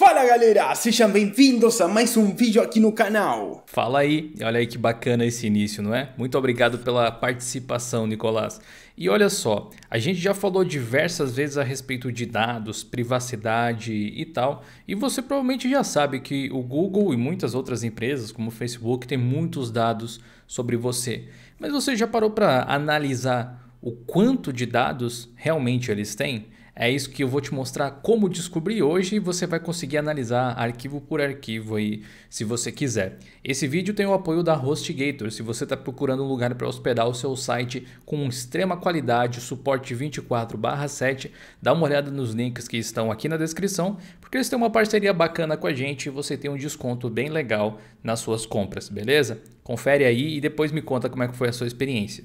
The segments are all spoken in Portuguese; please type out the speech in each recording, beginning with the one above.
Fala galera, sejam bem-vindos a mais um vídeo aqui no canal. Fala aí, olha aí que bacana esse início, não é? Muito obrigado pela participação, Nicolás. E olha só, a gente já falou diversas vezes a respeito de dados, privacidade e tal, e você provavelmente já sabe que o Google e muitas outras empresas, como o Facebook, têm muitos dados sobre você. Mas você já parou para analisar o quanto de dados realmente eles têm? É isso que eu vou te mostrar como descobrir hoje e você vai conseguir analisar arquivo por arquivo aí, se você quiser. Esse vídeo tem o apoio da HostGator. Se você está procurando um lugar para hospedar o seu site com extrema qualidade, suporte 24/7, dá uma olhada nos links que estão aqui na descrição, porque eles têm uma parceria bacana com a gente e você tem um desconto bem legal nas suas compras, beleza? Confere aí e depois me conta como é que foi a sua experiência.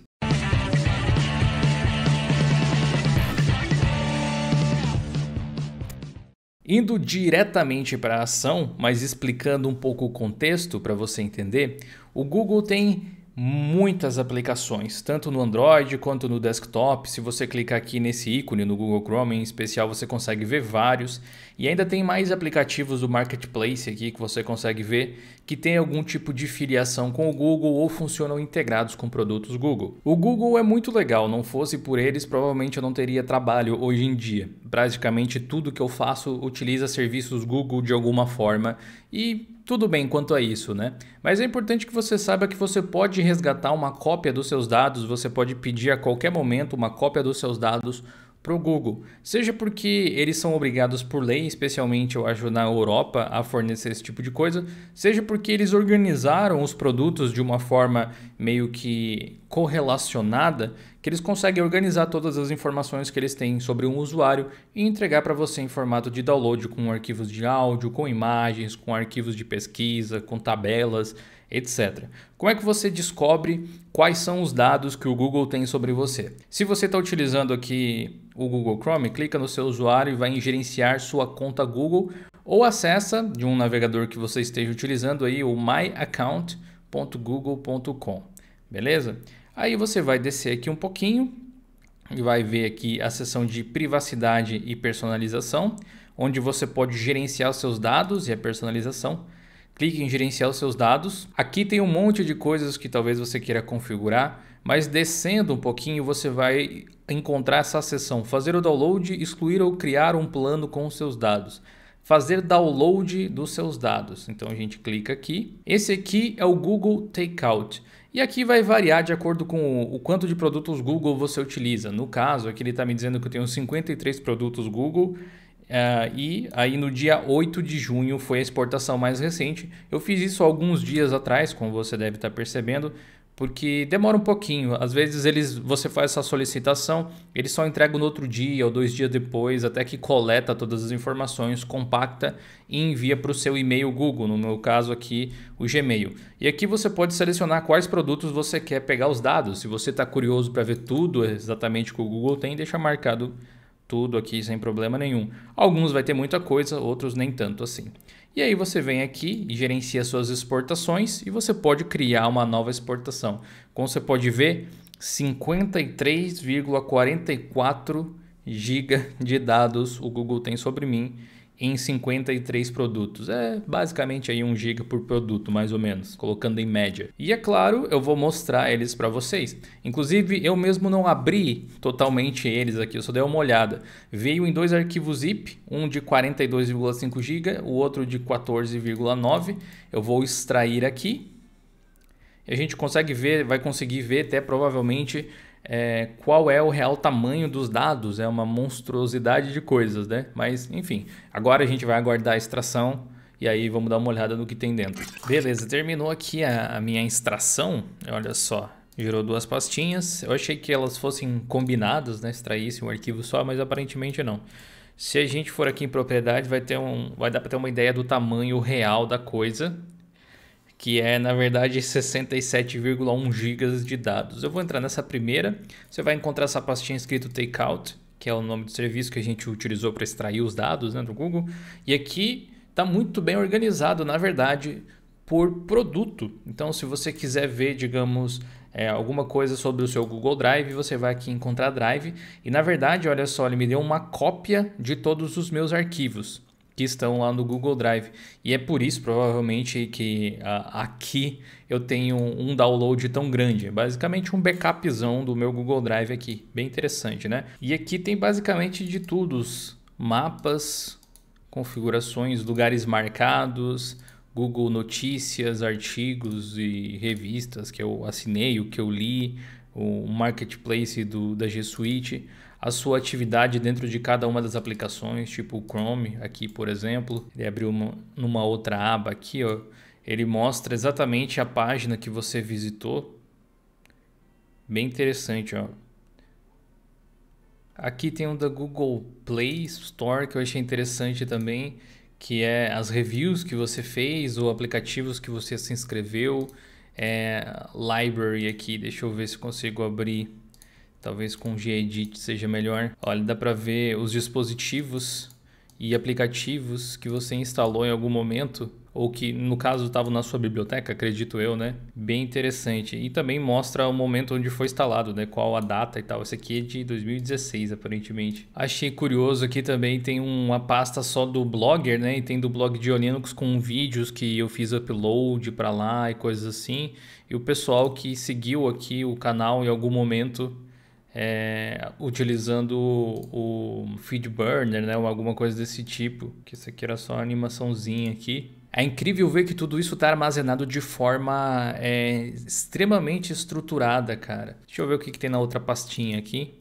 Indo diretamente para a ação, mas explicando um pouco o contexto para você entender, o Google tem muitas aplicações, tanto no Android quanto no desktop. Se você clicar aqui nesse ícone no Google Chrome, em especial, você consegue ver vários. E ainda tem mais aplicativos do Marketplace aqui que você consegue ver que tem algum tipo de filiação com o Google ou funcionam integrados com produtos Google. O Google é muito legal, não fosse por eles, provavelmente eu não teria trabalho hoje em dia. Praticamente tudo que eu faço utiliza serviços Google de alguma forma e tudo bem quanto a isso, né? Mas é importante que você saiba que você pode resgatar uma cópia dos seus dados, você pode pedir a qualquer momento uma cópia dos seus dados para o Google, seja porque eles são obrigados por lei, especialmente eu acho na Europa, a fornecer esse tipo de coisa, seja porque eles organizaram os produtos de uma forma meio que correlacionada que eles conseguem organizar todas as informações que eles têm sobre um usuário e entregar para você em formato de download com arquivos de áudio, com imagens, com arquivos de pesquisa, com tabelas, etc. Como é que você descobre quais são os dados que o Google tem sobre você? Se você está utilizando aqui o Google Chrome, clica no seu usuário e vai em gerenciar sua conta Google ou acessa de um navegador que você esteja utilizando aí o myaccount.google.com, beleza? Aí você vai descer aqui um pouquinho e vai ver aqui a seção de privacidade e personalização, onde você pode gerenciar os seus dados e a personalização. Clique em gerenciar os seus dados. Aqui tem um monte de coisas que talvez você queira configurar, mas descendo um pouquinho você vai encontrar essa seção fazer o download, excluir ou criar um plano com os seus dados fazer download dos seus dados. Então a gente clica aqui. Esse aqui é o Google Takeout. E aqui vai variar de acordo com o quanto de produtos Google você utiliza. No caso, aqui ele está me dizendo que eu tenho 53 produtos Google. Uh, e aí no dia 8 de junho foi a exportação mais recente. Eu fiz isso alguns dias atrás, como você deve estar tá percebendo porque demora um pouquinho. Às vezes eles, você faz essa solicitação, eles só entregam no outro dia ou dois dias depois, até que coleta todas as informações, compacta e envia para o seu e-mail Google, no meu caso aqui o Gmail. E aqui você pode selecionar quais produtos você quer pegar os dados. Se você está curioso para ver tudo exatamente que o Google tem, deixa marcado tudo aqui sem problema nenhum. Alguns vai ter muita coisa, outros nem tanto assim. E aí você vem aqui e gerencia suas exportações e você pode criar uma nova exportação. Como você pode ver, 53,44 GB de dados o Google tem sobre mim em 53 produtos. É basicamente aí 1 GB por produto, mais ou menos, colocando em média. E é claro, eu vou mostrar eles para vocês. Inclusive, eu mesmo não abri totalmente eles aqui, eu só dei uma olhada. Veio em dois arquivos zip, um de 42,5 GB, o outro de 14,9. Eu vou extrair aqui. E a gente consegue ver, vai conseguir ver até provavelmente é, qual é o real tamanho dos dados, é uma monstruosidade de coisas, né? Mas, enfim, agora a gente vai aguardar a extração e aí vamos dar uma olhada no que tem dentro. Beleza, terminou aqui a, a minha extração, olha só. Gerou duas pastinhas, eu achei que elas fossem combinadas, né? extraísse um arquivo só, mas aparentemente não. Se a gente for aqui em propriedade, vai, ter um, vai dar para ter uma ideia do tamanho real da coisa, que é na verdade 67,1 GB de dados. Eu vou entrar nessa primeira, você vai encontrar essa pastinha escrito Takeout, que é o nome do serviço que a gente utilizou para extrair os dados né, do Google, e aqui está muito bem organizado, na verdade, por produto. Então, se você quiser ver, digamos, é, alguma coisa sobre o seu Google Drive, você vai aqui encontrar Drive. E na verdade, olha só, ele me deu uma cópia de todos os meus arquivos que estão lá no Google Drive. E é por isso, provavelmente, que uh, aqui eu tenho um download tão grande. É basicamente um backupzão do meu Google Drive aqui. Bem interessante, né? E aqui tem basicamente de tudo: mapas, configurações, lugares marcados. Google Notícias, artigos e revistas que eu assinei, o que eu li, o marketplace do, da G Suite a sua atividade dentro de cada uma das aplicações, tipo o Chrome aqui, por exemplo. Ele abriu uma, numa outra aba aqui, ó. Ele mostra exatamente a página que você visitou. Bem interessante, ó. Aqui tem um da Google Play Store que eu achei interessante também, que é as reviews que você fez ou aplicativos que você se inscreveu. É, library aqui, deixa eu ver se consigo abrir Talvez com Gedit seja melhor. Olha, dá para ver os dispositivos e aplicativos que você instalou em algum momento ou que no caso estavam na sua biblioteca, acredito eu, né? Bem interessante. E também mostra o momento onde foi instalado, né? Qual a data e tal. Esse aqui é de 2016, aparentemente. Achei curioso aqui também tem uma pasta só do Blogger, né? E tem do blog de Linux com vídeos que eu fiz upload para lá e coisas assim. E o pessoal que seguiu aqui o canal em algum momento é, utilizando o, feed burner, né, ou alguma coisa desse tipo, que isso aqui era só uma animaçãozinha aqui. É incrível ver que tudo isso está armazenado de forma é, extremamente estruturada, cara. Deixa eu ver o que, que tem na outra pastinha aqui.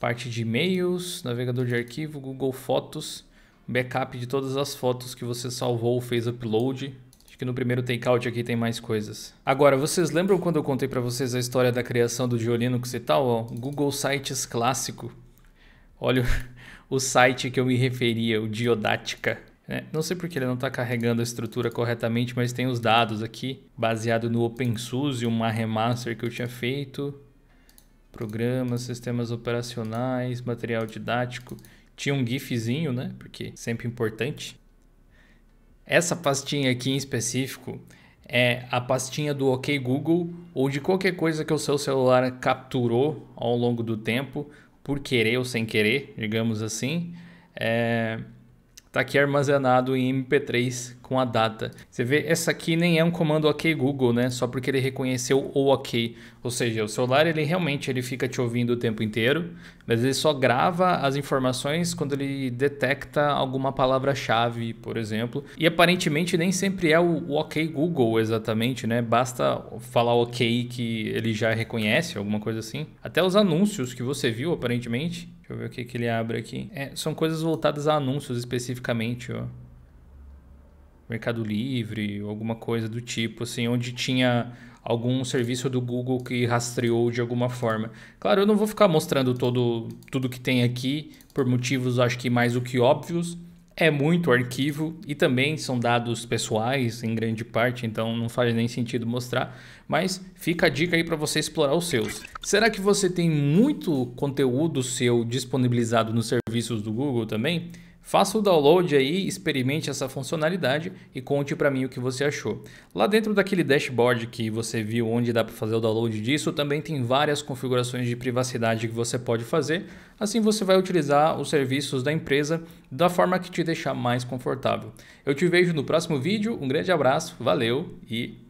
Parte de e-mails, navegador de arquivo, Google Fotos, backup de todas as fotos que você salvou ou fez upload. Acho que no primeiro takeout aqui tem mais coisas. Agora, vocês lembram quando eu contei para vocês a história da criação do Geolinux e tal? Google Sites clássico. Olha o site que eu me referia, o Diodática. É, não sei porque ele não está carregando a estrutura corretamente, mas tem os dados aqui, baseado no OpenSUSE, uma remaster que eu tinha feito. Programas, sistemas operacionais, material didático. Tinha um GIFzinho, né? Porque sempre importante. Essa pastinha aqui em específico é a pastinha do OK Google ou de qualquer coisa que o seu celular capturou ao longo do tempo, por querer ou sem querer, digamos assim. É, está aqui armazenado em MP3 com a data. Você vê, essa aqui nem é um comando OK Google, né? Só porque ele reconheceu o OK. Ou seja, o celular ele realmente ele fica te ouvindo o tempo inteiro, mas ele só grava as informações quando ele detecta alguma palavra-chave, por exemplo. E aparentemente nem sempre é o, o OK Google exatamente, né? Basta falar OK que ele já reconhece, alguma coisa assim. Até os anúncios que você viu, aparentemente, Deixa eu ver o que, que ele abre aqui. É, são coisas voltadas a anúncios especificamente, ó. Mercado Livre, alguma coisa do tipo, assim, onde tinha algum serviço do Google que rastreou de alguma forma. Claro, eu não vou ficar mostrando todo, tudo que tem aqui, por motivos acho que mais do que óbvios, é muito arquivo e também são dados pessoais em grande parte, então não faz nem sentido mostrar, mas fica a dica aí para você explorar os seus. Será que você tem muito conteúdo seu disponibilizado nos serviços do Google também? Faça o download aí, experimente essa funcionalidade e conte para mim o que você achou. Lá dentro daquele dashboard que você viu onde dá para fazer o download disso, também tem várias configurações de privacidade que você pode fazer. Assim você vai utilizar os serviços da empresa da forma que te deixar mais confortável. Eu te vejo no próximo vídeo, um grande abraço, valeu e